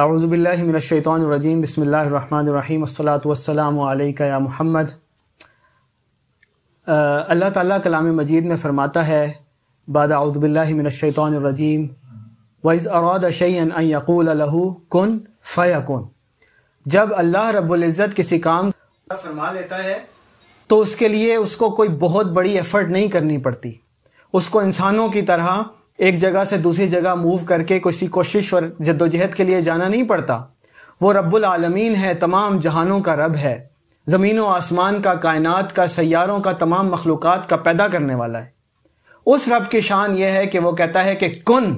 आउज़बिल्लिमिनशैतरजीम बसमीम या मोहम्मद अल्लाह ताला कलाम मजीद में फ़रमाता है बाद आउज़बिल्लिमिनशैतरजीम वज़ अरद शैन यकूल लहू कन फ़यकुन जब अल्लाह रबुल्ज़त किसी काम फरमा लेता है तो उसके लिए उसको कोई बहुत बड़ी एफ़र्ट नहीं करनी पड़ती उसको इंसानों की तरह एक जगह से दूसरी जगह मूव करके किसी कोशिश और जद्दोजहद के लिए जाना नहीं पड़ता वो रब्बुल आलमीन है तमाम जहानों का रब है ज़मीन व आसमान का कायनात का सैारों का तमाम मखलूक का पैदा करने वाला है उस रब की शान यह है कि वो कहता है कि कन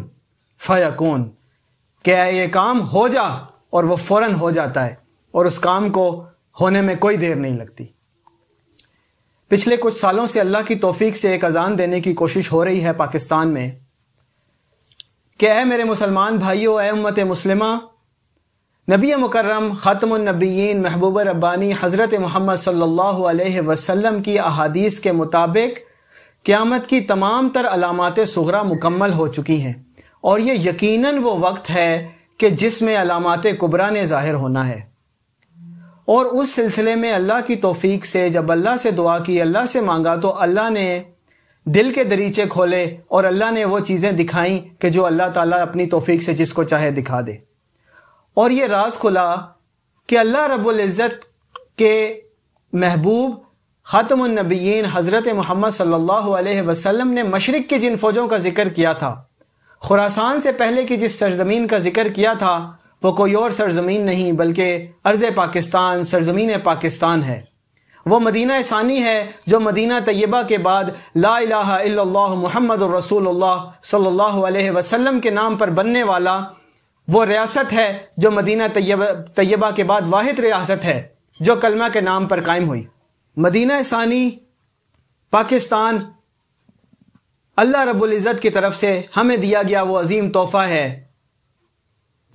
फयकून क्या ये काम हो जा और वो फौरन हो जाता है और उस काम को होने में कोई देर नहीं लगती पिछले कुछ सालों से अल्लाह की तोफीक से एक अजान देने की कोशिश हो रही है पाकिस्तान में कि ए मेरे मुसलमान भाइयों ए उम्मत मुसलिमा नबी मुकर्रम नबीन महबूब रब्बानी हज़रत मोहम्मद सल्लल्लाहु अलैहि वसल्लम की अहादीस के मुताबिक क़्यामत की तमाम तर अलामत सगरा मुकम्मल हो चुकी हैं और ये यकीनन वो वक्त है कि जिसमें अलामत कुबरा ने ज़ाहिर होना है और उस सिलसिले में अल्लाह की तोफ़ी से जब अल्लाह से दुआ की अल्लाह से मांगा तो अल्लाह ने दिल के दरीचे खोले और अल्लाह ने वो चीज़ें दिखाई कि जो अल्लाह ताला अपनी तोफीक से जिसको चाहे दिखा दे और ये राज खुला कि अल्लाह इज़्ज़त के महबूब ख़ातमनबीन हज़रत मोहम्मद सल्लल्लाहु अलैहि वसल्लम ने मशरक़ के जिन फ़ौजों का जिक्र किया था खुरासान से पहले की जिस सरजमीन का जिक्र किया था वो कोई और सरजमीन नहीं बल्कि अर्ज़ पाकिस्तान सरजमीन पाकिस्तान है वो मदीना सानी है जो मदीना तय्यबा के बाद ला ला मोहम्मद रसूल वसल्लम के नाम पर बनने वाला वो रियासत है जो मदीना तय्यबा तय्यबा के बाद वाहिद रियासत है जो कलमा के नाम पर कायम हुई मदीना सानी पाकिस्तान अल्लाह रबुल्ज़त की तरफ से हमें दिया गया वो अजीम तोहफ़ा है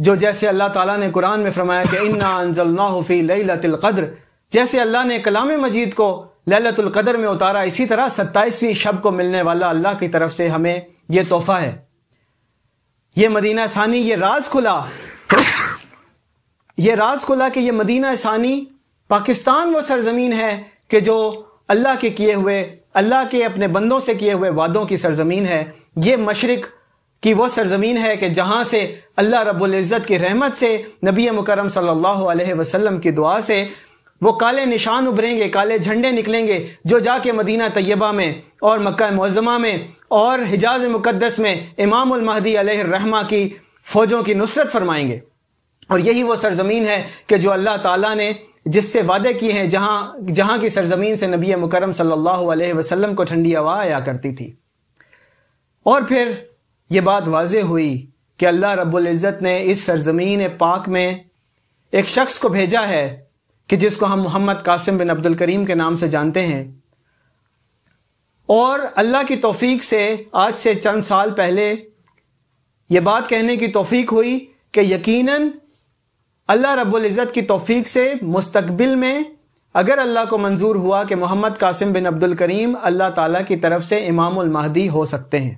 जो जैसे अल्लाह ताला ने कुरान में फरमाया कि इन्ना अनजलना लई लतिल कद्र जैसे अल्लाह ने कलाम मजीद को ललतुल कदर में उतारा इसी तरह सत्ताईसवीं शब को मिलने वाला अल्लाह की तरफ से हमें यह तोहफा है यह मदीना सानी ये राज खुला ये राज खुला कि यह मदीना सानी पाकिस्तान वो सरजमीन है कि जो अल्लाह के किए हुए अल्लाह के अपने बंदों से किए हुए वादों की सरजमीन है ये मशरक़ कि वो सरजमीन है कि जहां से अल्लाह रबुल्ज़त की रहमत से नबी मुकरम सल्लल्लाहु अलैहि वसल्लम की दुआ से वो काले निशान उभरेंगे काले झंडे निकलेंगे जो जाके मदीना तय्यबा में और मक्का मुजमा में और हिजाज मुकदस में इमाम महदी रहमा की फौजों की नुसरत फरमाएंगे और यही वो सरजमीन है कि जो अल्लाह ताला ने जिससे वादे किए हैं जहां जहां की सरजमीन से नबी मुकरम सल्लल्लाहु अलैहि वसल्लम को ठंडी हवा आया करती थी और फिर ये बात वाज हुई कि अल्लाह रब्बुल इज़्ज़त ने इस सरजमीन पाक में एक शख्स को भेजा है कि जिसको हम मोहम्मद कासिम बिन अब्दुल करीम के नाम से जानते हैं और अल्लाह की तौफीक से आज से चंद साल पहले यह बात कहने की तोफीक हुई कि यकीनन अल्लाह रब्बुल इज़्ज़त की तौफीक से मुस्तकबिल में अगर अल्लाह को मंजूर हुआ कि मोहम्मद कासिम बिन अब्दुल करीम अल्लाह ताला की तरफ से इमामुल महदी हो सकते हैं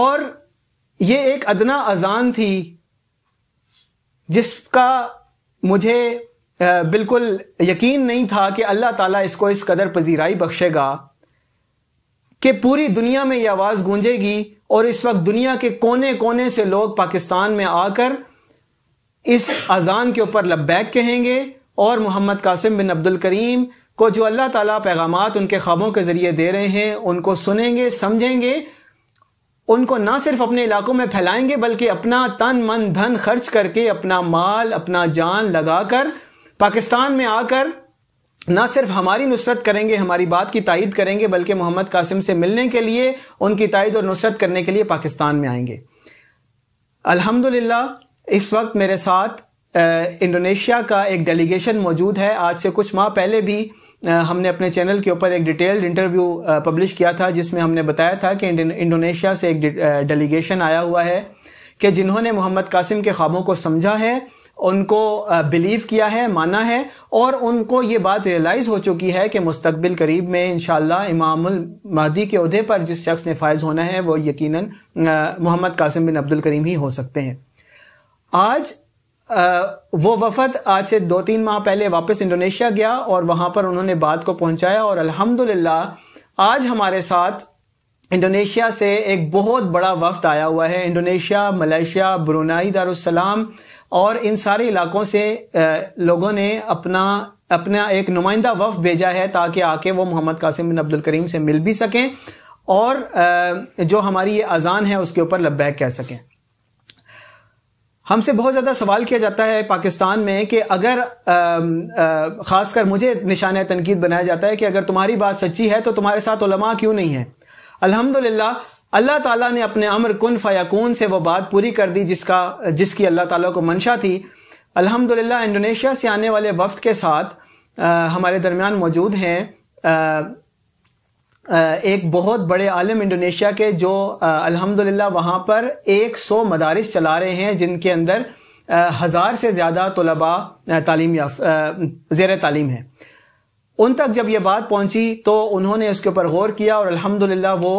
और ये एक अदना अजान थी जिसका मुझे बिल्कुल यकीन नहीं था कि अल्लाह ताला इसको इस कदर पजीराई बख्शेगा कि पूरी दुनिया में यह आवाज़ गूंजेगी और इस वक्त दुनिया के कोने कोने से लोग पाकिस्तान में आकर इस अजान के ऊपर लब्बैक कहेंगे और मोहम्मद कासिम बिन अब्दुल करीम को जो अल्लाह ताला पैगाम उनके ख्वाबों के जरिए दे रहे हैं उनको सुनेंगे समझेंगे उनको ना सिर्फ अपने इलाकों में फैलाएंगे बल्कि अपना तन मन धन खर्च करके अपना माल अपना जान लगाकर पाकिस्तान में आकर न सिर्फ हमारी नुसरत करेंगे हमारी बात की तायद करेंगे बल्कि मोहम्मद कासिम से मिलने के लिए उनकी तायद और नुसरत करने के लिए पाकिस्तान में आएंगे अल्हम्दुलिल्लाह इस वक्त मेरे साथ इंडोनेशिया का एक डेलीगेशन मौजूद है आज से कुछ माह पहले भी हमने अपने चैनल के ऊपर एक डिटेल्ड इंटरव्यू पब्लिश किया था जिसमें हमने बताया था कि इंडोनेशिया से एक डेलीगेशन आया हुआ है कि जिन्होंने मोहम्मद कासिम के ख्वाबों को समझा है उनको बिलीव किया है माना है और उनको ये बात रियलाइज हो चुकी है कि मुस्तबिल करीब में इनशाला इमामुल मादी के अहदे पर जिस शख्स ने फायज होना है वो यकीनन मोहम्मद कासिम बिन अब्दुल करीम ही हो सकते हैं आज आ, वो वफद आज से दो तीन माह पहले वापस इंडोनेशिया गया और वहां पर उन्होंने बात को पहुंचाया और अल्हम्दुलिल्लाह आज हमारे साथ इंडोनेशिया से एक बहुत बड़ा वफद आया हुआ है इंडोनेशिया मलेशिया ब्रुनाई दारुसलाम और इन सारे इलाकों से लोगों ने अपना अपना एक नुमाइंदा वफ भेजा है ताकि आके वो मोहम्मद कासिम बिन अब्दुल करीम से मिल भी सकें और जो हमारी ये अजान है उसके ऊपर लब्बैक कह सकें हमसे बहुत ज़्यादा सवाल किया जाता है पाकिस्तान में कि अगर ख़ासकर मुझे निशान तनकीद बनाया जाता है कि अगर तुम्हारी बात सच्ची है तो तुम्हारे साथ उलमा क्यों नहीं है अल्हम्दुलिल्लाह अल्लाह ताला ने अपने अमर कन फ़याकून से वो बात पूरी कर दी जिसका जिसकी अल्लाह ताला को मंशा थी अल्हम्दुलिल्लाह इंडोनेशिया से आने वाले वफ्त के साथ आ, हमारे दरमियान मौजूद हैं एक बहुत बड़े आलम इंडोनेशिया के जो अल्हम्दुलिल्लाह वहाँ पर 100 मदारस चला रहे हैं जिनके अंदर हज़ार से ज़्यादा तलबा तालीम या ज़ेर तालीम है उन तक जब यह बात पहुंची तो उन्होंने उसके ऊपर गौर किया और अल्हम्दुलिल्लाह वो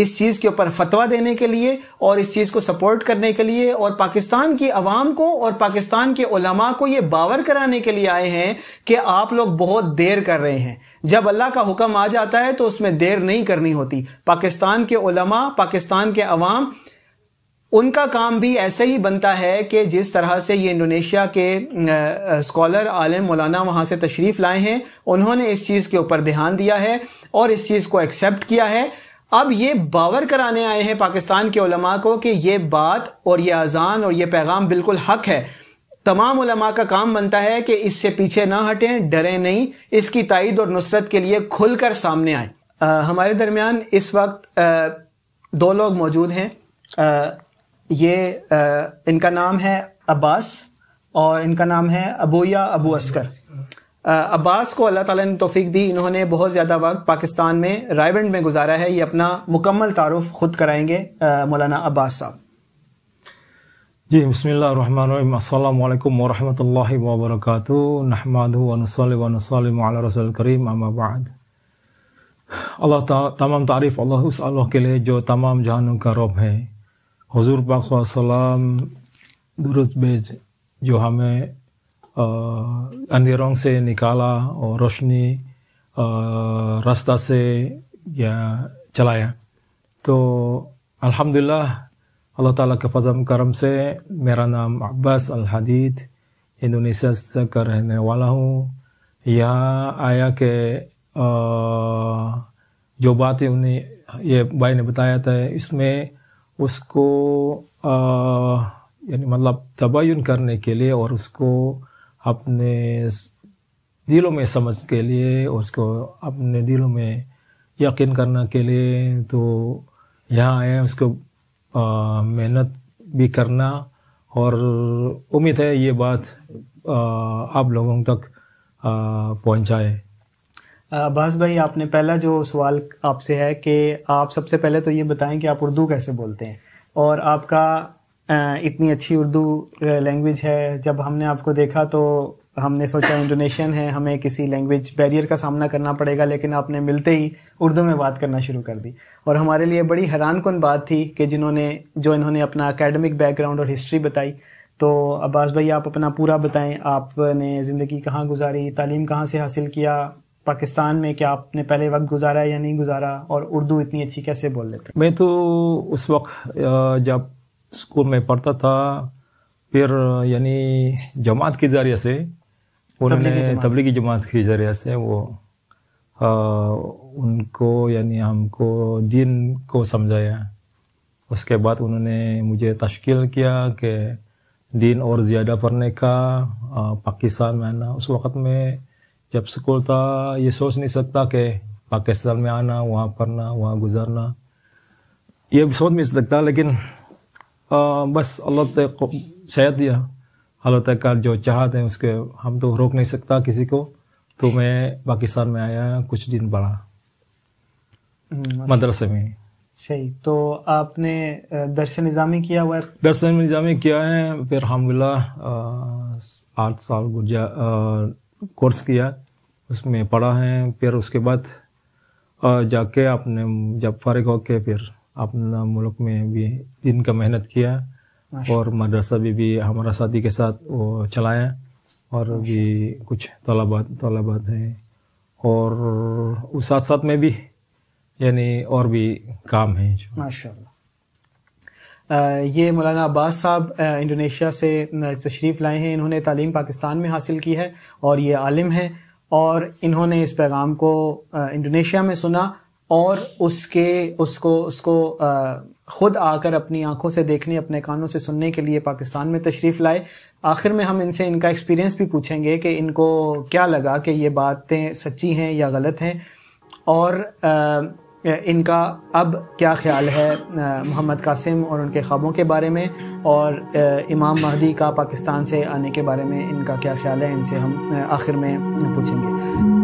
इस चीज़ के ऊपर फतवा देने के लिए और इस चीज़ को सपोर्ट करने के लिए और पाकिस्तान की आवाम को और पाकिस्तान के उलमा को ये बावर कराने के लिए आए हैं कि आप लोग बहुत देर कर रहे हैं जब अल्लाह का हुक्म आ जाता है तो उसमें देर नहीं करनी होती पाकिस्तान के उलमा पाकिस्तान के अवाम उनका काम भी ऐसे ही बनता है कि जिस तरह से ये इंडोनेशिया के स्कॉलर आलम मौलाना वहां से तशरीफ़ लाए हैं उन्होंने इस चीज़ के ऊपर ध्यान दिया है और इस चीज़ को एक्सेप्ट किया है अब ये बावर कराने आए हैं पाकिस्तान के उलमा को कि ये बात और ये अजान और ये पैगाम बिल्कुल हक है तमाम उलमा का काम बनता है कि इससे पीछे ना हटें डरें नहीं इसकी तइद और नुसरत के लिए खुलकर सामने आए आ, हमारे दरमियान इस वक्त आ, दो लोग मौजूद हैं ये आ, इनका नाम है अब्बास और इनका नाम है अबोया अबू अस्कर अब्बास को अल्लाह ताला ने तोफीक दी इन्होंने बहुत ज़्यादा वक्त पाकिस्तान में रायबंड में गुजारा है ये अपना मुकम्मल तारुफ खुद कराएंगे मौलाना अब्बास साहब जी बसमीम अल्लाम वबरक नहमदल करीम अमाबाद अल्लाह तमाम तारीफ़ अल्लाह के लिए जो तमाम जहानों का रब है हजूर पाक सलाम दुरुस्त बेज जो हमें अंधेरों से निकाला और रोशनी रास्ता से या चलाया तो अल्हम्दुलिल्लाह अल्लाह ताला के फजम करम से मेरा नाम अब्बास अल हदीद इंडोनेशिया से कर रहने वाला हूँ यहाँ आया के आ, जो बातें उन्हें ये भाई ने बताया था इसमें उसको यानी मतलब तबयन करने के लिए और उसको अपने दिलों में समझ के लिए उसको अपने दिलों में यकीन करना के लिए तो यहाँ आए उसको मेहनत भी करना और उम्मीद है ये बात आ, आप लोगों तक पहुँचाए बास भाई आपने पहला जो सवाल आपसे है कि आप सबसे पहले तो ये बताएं कि आप उर्दू कैसे बोलते हैं और आपका इतनी अच्छी उर्दू लैंग्वेज है जब हमने आपको देखा तो हमने सोचा इंडोनेशियन है हमें किसी लैंग्वेज बैरियर का सामना करना पड़ेगा लेकिन आपने मिलते ही उर्दू में बात करना शुरू कर दी और हमारे लिए बड़ी हैरान कन बात थी कि जिन्होंने जो इन्होंने अपना एकेडमिक बैकग्राउंड और हिस्ट्री बताई तो अब्बास भाई आप अपना पूरा बताएं आपने ज़िंदगी कहाँ गुजारी तालीम कहाँ से हासिल किया पाकिस्तान में क्या आपने पहले वक्त गुजारा है या नहीं गुजारा और उर्दू इतनी अच्छी कैसे बोल लेते मैं तो उस वक्त जब स्कूल में पढ़ता था फिर यानी जमात के ज़रिए से उन्होंने तबलीगी जमात के ज़रिए से वो आ, उनको यानी हमको दिन को समझाया उसके बाद उन्होंने मुझे तश्कील किया कि दिन और ज़्यादा पढ़ने का पाकिस्तान में आना उस वक़्त में जब स्कूल था ये सोच नहीं सकता कि पाकिस्तान में आना वहाँ पढ़ना वहाँ गुजारना ये सोच नहीं सकता लेकिन आ, बस अल्लाह शायद दिया अल्लाह का जो चाहते हैं उसके हम तो रोक नहीं सकता किसी को तो मैं पाकिस्तान में आया कुछ दिन पढ़ा हम्म। मदरसे में सही तो आपने दर्शन निज़ामी किया हुआ है दर्शन निज़ामी किया है फिर हमला आठ साल गुजर कोर्स किया उसमें पढ़ा है फिर उसके बाद जाके आपने जब फारिग होके फिर अपना मुल्क में भी दिन का मेहनत किया और मदरसा भी, भी हमारा साथी के साथ वो चलाया और भी कुछ तलाबात तलाबात हैं और उस साथ साथ में भी यानी और भी काम है ये मौलाना अब्बास साहब इंडोनेशिया से तशरीफ़ लाए हैं इन्होंने तालीम पाकिस्तान में हासिल की है और ये आलिम है और इन्होंने इस पैगाम को इंडोनेशिया में सुना और उसके उसको उसको खुद आकर अपनी आंखों से देखने अपने कानों से सुनने के लिए पाकिस्तान में तशरीफ लाए आखिर में हम इनसे इनका एक्सपीरियंस भी पूछेंगे कि इनको क्या लगा कि ये बातें सच्ची हैं या गलत हैं और इनका अब क्या ख्याल है मोहम्मद कासिम और उनके ख्वाबों के बारे में और इमाम महदी का पाकिस्तान से आने के बारे में इनका क्या ख्याल है इनसे हम आखिर में पूछेंगे